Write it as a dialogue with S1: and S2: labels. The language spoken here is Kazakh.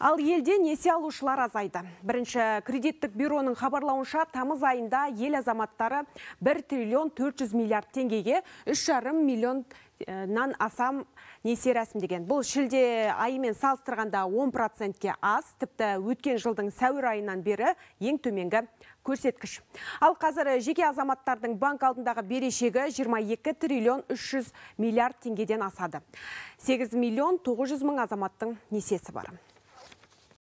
S1: Ал елде несе алушылар азайды. Бірінші кредиттік бюроның хабарлауынша тамыз айында ел азаматтары 1 триллион 400 миллиард теңгеге 3,5 миллион нан асам несие рәсімдеген. Бұл шілде айымен салыстырғанда 10%-ке аз, тіпті өткен жылдың сәуір айынан бері ең төменгі көрсеткіш. Ал қазір жеке азаматтардың банк алдындағы берешегі 22 триллион 300 миллиард теңгеден асады. 8 миллион 900 мың азаматтың несиесі бар.